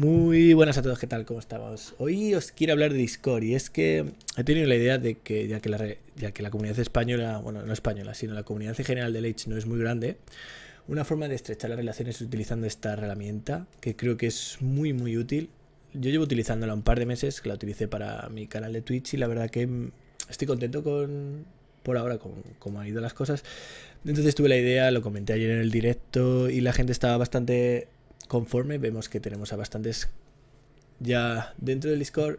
Muy buenas a todos, ¿qué tal? ¿Cómo estamos? Hoy os quiero hablar de Discord y es que he tenido la idea de que ya que la, ya que la comunidad española, bueno, no española, sino la comunidad en general de Edge no es muy grande, una forma de estrechar las relaciones es utilizando esta herramienta que creo que es muy muy útil. Yo llevo utilizándola un par de meses, que la utilicé para mi canal de Twitch y la verdad que estoy contento con, por ahora con cómo han ido las cosas. Entonces tuve la idea, lo comenté ayer en el directo y la gente estaba bastante conforme vemos que tenemos a bastantes ya dentro del Discord.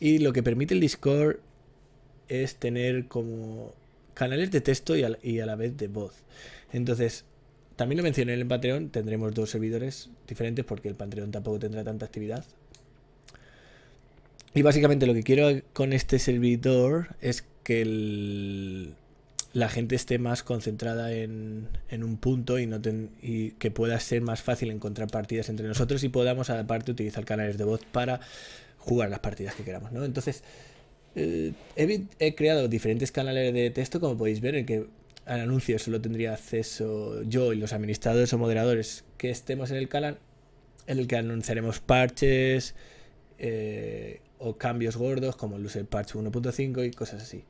Y lo que permite el Discord es tener como canales de texto y a, la vez de voz. Entonces, también lo mencioné en el Patreon, tendremos dos servidores diferentes porque el Patreon tampoco tendrá tanta actividad. Y básicamente lo que quiero con este servidor es que el, la gente esté más concentrada en, un punto y, y que pueda ser más fácil encontrar partidas entre nosotros y podamos aparte utilizar canales de voz para jugar las partidas que queramos, ¿no? Entonces, eh, he, creado diferentes canales de texto, como podéis ver, en que al anuncio solo tendría acceso yo y los administradores o moderadores que estemos en el canal, en el que anunciaremos parches eh, o cambios gordos como el User Patch 1.5 y cosas así.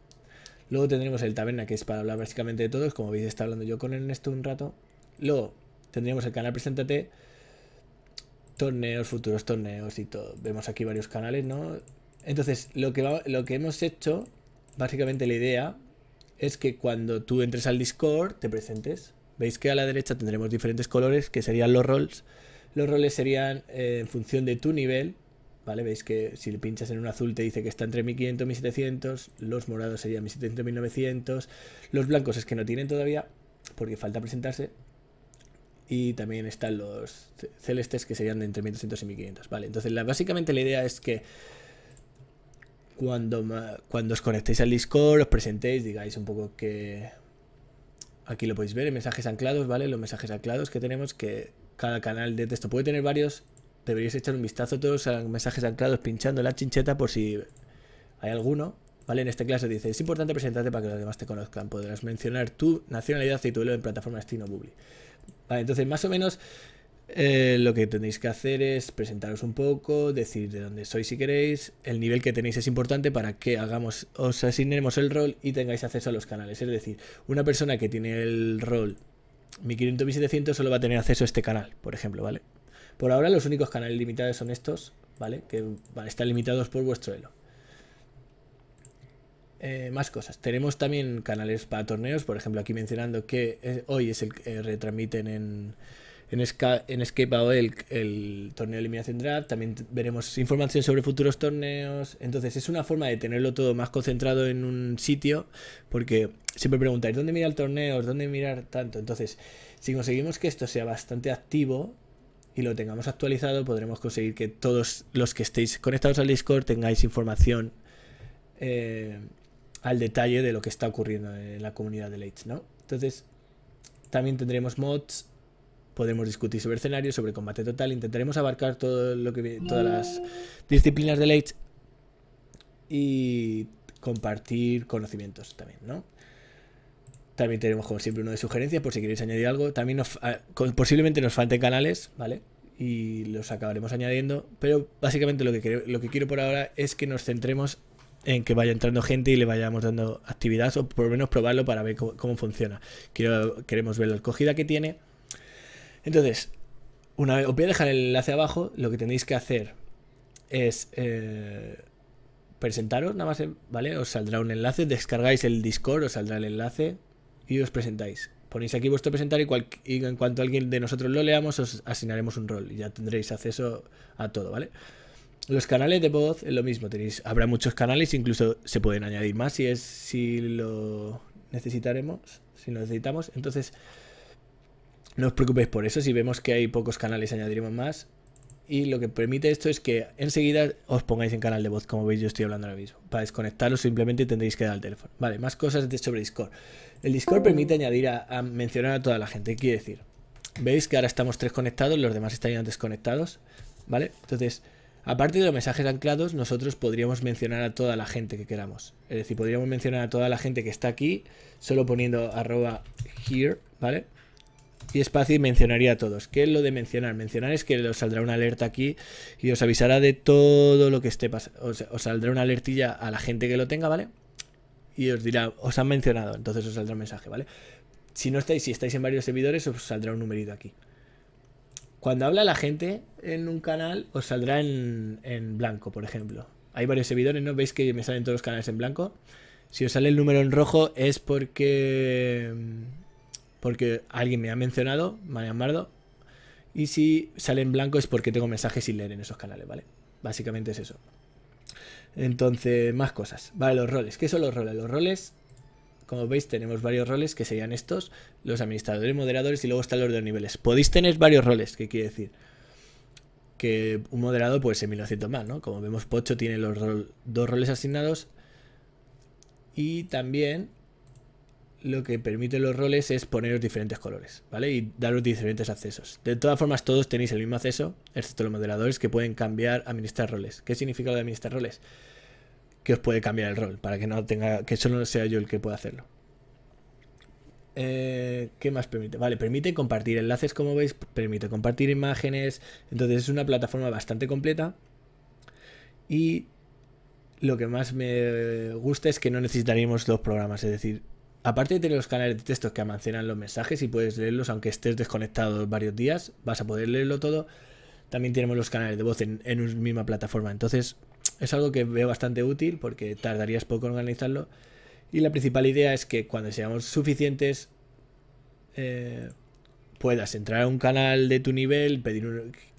Luego tendremos el taberna, que es para hablar básicamente de todos, como veis, está hablando yo con Ernesto un rato. Luego tendríamos el canal Preséntate, torneos, futuros torneos y todo. Vemos aquí varios canales, ¿no? Entonces, lo que, lo que hemos hecho, básicamente la idea, es que cuando tú entres al Discord, te presentes. Veis que a la derecha tendremos diferentes colores, que serían los roles. Los roles serían eh, en función de tu nivel, ¿vale? Veis que si le pinchas en un azul te dice que está entre 1500 y 1700, los morados serían 1700 y 1900, los blancos es que no tienen todavía, porque falta presentarse, y también están los celestes que serían entre 1200 y 1500, ¿vale? Entonces, básicamente la idea es que cuando, cuando os conectéis al Discord, os presentéis, digáis un poco que... Aquí lo podéis ver en mensajes anclados, ¿vale? Los mensajes anclados que tenemos, que cada canal de texto puede tener varios, deberíais echar un vistazo a todos los mensajes anclados pinchando la chincheta por si hay alguno. ¿Vale? En este clase dice, es importante presentarte para que los demás te conozcan. Podrás mencionar tu nacionalidad y tu en plataforma destino Bubli. Vale, entonces más o menos eh, lo que tenéis que hacer es presentaros un poco, decir de dónde sois si queréis, el nivel que tenéis es importante para que hagamos, os asignemos el rol y tengáis acceso a los canales. Es decir, una persona que tiene el rol 1500 1700 700 solo va a tener acceso a este canal, por ejemplo, ¿vale? Por ahora los únicos canales limitados son estos, ¿vale? Que están limitados por vuestro elo. Eh, más cosas. Tenemos también canales para torneos, por ejemplo, aquí mencionando que eh, hoy es el que eh, retransmiten en, en, en Escape el torneo de Eliminación Draft. También veremos información sobre futuros torneos. Entonces, es una forma de tenerlo todo más concentrado en un sitio, porque siempre preguntáis dónde mirar torneos, dónde mirar tanto. Entonces, si conseguimos que esto sea bastante activo, y lo tengamos actualizado, podremos conseguir que todos los que estéis conectados al Discord tengáis información eh, al detalle de lo que está ocurriendo en la comunidad de lates, ¿no? Entonces, también tendremos mods, podremos discutir sobre escenarios, sobre combate total, intentaremos abarcar todo lo que todas las disciplinas de lates y compartir conocimientos también, ¿no? También tenemos, como siempre, uno de sugerencias por si queréis añadir algo. También ah, posiblemente nos falten canales, ¿vale? Y los acabaremos añadiendo. Pero básicamente lo que, lo que quiero por ahora es que nos centremos en que vaya entrando gente y le vayamos dando actividades o por lo menos probarlo para ver cómo, funciona. queremos ver la acogida que tiene. Entonces, una vez, os voy a dejar el enlace abajo. Lo que tenéis que hacer es eh, presentaros, nada más, ¿vale? Os saldrá un enlace, descargáis el Discord, os saldrá el enlace, y os presentáis. Ponéis aquí vuestro presentar y, en cuanto alguien de nosotros lo leamos, os asignaremos un rol y ya tendréis acceso a todo, ¿vale? Los canales de voz es lo mismo, tenéis, habrá muchos canales, incluso se pueden añadir más si es si lo necesitaremos, si lo necesitamos. Entonces, no os preocupéis por eso, si vemos que hay pocos canales añadiremos más y lo que permite esto es que enseguida os pongáis en canal de voz, como veis yo estoy hablando ahora mismo. Para desconectaros simplemente tendréis que dar al teléfono. Vale, más cosas de sobre Discord. El Discord permite añadir a, mencionar a toda la gente, quiere decir, veis que ahora estamos tres conectados, los demás estarían desconectados, ¿vale? Entonces, aparte de los mensajes anclados, nosotros podríamos mencionar a toda la gente que queramos. Es decir, podríamos mencionar a toda la gente que está aquí, solo poniendo arroba here, ¿vale? y es fácil, mencionaría a todos. ¿Qué es lo de mencionar? Mencionar es que os saldrá una alerta aquí y os avisará de todo lo que esté pasando. Os, saldrá una alertilla a la gente que lo tenga, ¿vale? Y os dirá, os han mencionado, entonces os saldrá un mensaje, ¿vale? Si no estáis, si estáis en varios servidores, os saldrá un numerito aquí. Cuando habla la gente en un canal, os saldrá en, en blanco, por ejemplo. Hay varios servidores, ¿no? ¿Veis que me salen todos los canales en blanco? Si os sale el número en rojo es porque porque alguien me ha mencionado, Marian Mardo, y si sale en blanco es porque tengo mensajes sin leer en esos canales, ¿vale? Básicamente es eso. Entonces, más cosas. Vale, los roles. ¿Qué son los roles? Los roles, como veis, tenemos varios roles que serían estos, los administradores, moderadores y luego están los de los niveles. Podéis tener varios roles, ¿qué quiere decir? Que un moderador pues ser 1900 más, ¿no? Como vemos, Pocho tiene los dos roles asignados y también lo que permite los roles es poneros diferentes colores, ¿vale? Y daros diferentes accesos. De todas formas, todos tenéis el mismo acceso, excepto los moderadores que pueden cambiar administrar roles. ¿Qué significa lo de administrar roles? Que os puede cambiar el rol, para que no tenga, que solo sea yo el que pueda hacerlo. Eh, ¿Qué más permite? Vale, permite compartir enlaces, como veis, permite compartir imágenes. Entonces es una plataforma bastante completa. Y lo que más me gusta es que no necesitaríamos dos programas, es decir, Aparte de tener los canales de texto que almacenan los mensajes y puedes leerlos aunque estés desconectado varios días, vas a poder leerlo todo. También tenemos los canales de voz en, una misma plataforma. Entonces es algo que veo bastante útil porque tardarías poco en organizarlo. Y la principal idea es que cuando seamos suficientes eh, puedas entrar a un canal de tu nivel,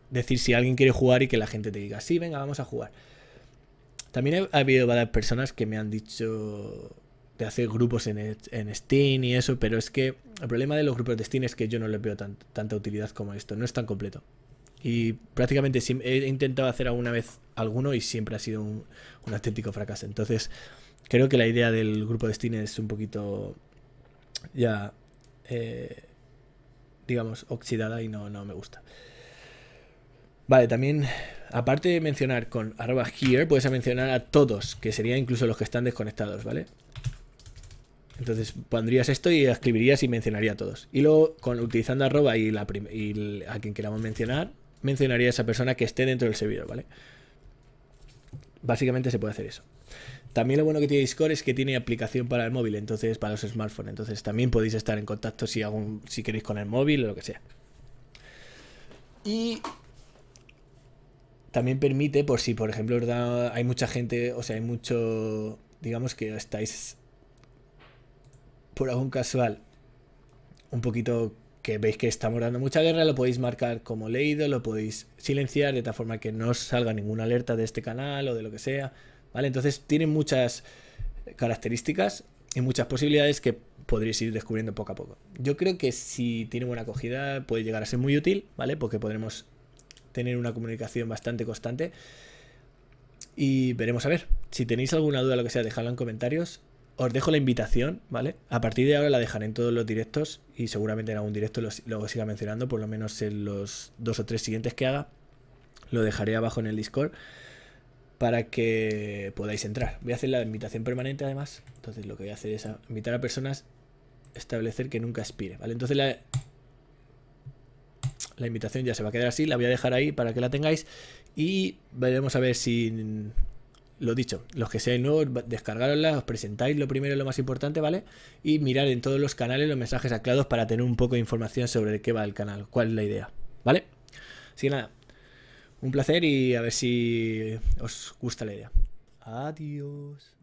decir si alguien quiere jugar y que la gente te diga, sí, venga, vamos a jugar. También ha habido varias personas que me han dicho de hacer grupos en, Steam y eso, pero es que el problema de los grupos de Steam es que yo no les veo tanta utilidad como esto, no es tan completo. Y prácticamente he intentado hacer alguna vez alguno y siempre ha sido un, auténtico fracaso. Entonces, creo que la idea del grupo de Steam es un poquito ya, eh, digamos, oxidada y no, no me gusta. Vale, también, aparte de mencionar con arroba here, puedes mencionar a todos, que serían incluso los que están desconectados, ¿vale? Entonces pondrías esto y escribirías y mencionaría a todos. Y luego, con, utilizando arroba y, a quien queramos mencionar, mencionaría a esa persona que esté dentro del servidor, ¿vale? Básicamente se puede hacer eso. También lo bueno que tiene Discord es que tiene aplicación para el móvil, entonces para los smartphones. Entonces también podéis estar en contacto si, si queréis con el móvil o lo que sea. Y también permite, por si por ejemplo hay mucha gente, o sea, hay mucho, digamos que estáis por algún casual un poquito que veis que estamos dando mucha guerra, lo podéis marcar como leído, lo podéis silenciar de tal forma que no os salga ninguna alerta de este canal o de lo que sea, ¿vale? Entonces tiene muchas características y muchas posibilidades que podréis ir descubriendo poco a poco. Yo creo que si tiene buena acogida puede llegar a ser muy útil, ¿vale? Porque podremos tener una comunicación bastante constante y veremos a ver. Si tenéis alguna duda lo que sea, dejadla en comentarios os dejo la invitación, ¿vale? A partir de ahora la dejaré en todos los directos y seguramente en algún directo lo, siga mencionando, por lo menos en los dos o tres siguientes que haga. Lo dejaré abajo en el Discord para que podáis entrar. Voy a hacer la invitación permanente además. Entonces lo que voy a hacer es invitar a personas, establecer que nunca expire, ¿vale? Entonces la, la invitación ya se va a quedar así, la voy a dejar ahí para que la tengáis y veremos a ver si lo dicho, los que seáis nuevos, descargarosla, os presentáis lo primero, lo más importante, ¿vale? Y mirar en todos los canales los mensajes aclados para tener un poco de información sobre qué va el canal, cuál es la idea, ¿vale? Así que nada, un placer y a ver si os gusta la idea. Adiós.